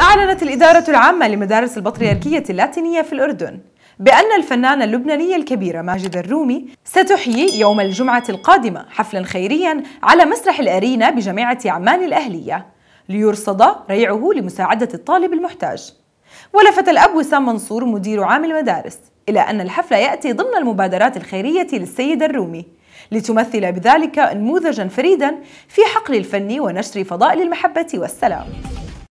أعلنت الإدارة العامة لمدارس البطريركية اللاتينية في الأردن بأن الفنانة اللبنانية الكبيرة ماجد الرومي ستحيي يوم الجمعة القادمة حفلا خيريا على مسرح الأرينا بجامعة عمان الأهلية ليرصد ريعه لمساعدة الطالب المحتاج ولفت الأب وسام منصور مدير عام المدارس إلى أن الحفل يأتي ضمن المبادرات الخيرية للسيدة الرومي لتمثل بذلك نموذجا فريدا في حقل الفن ونشر فضائل المحبة والسلام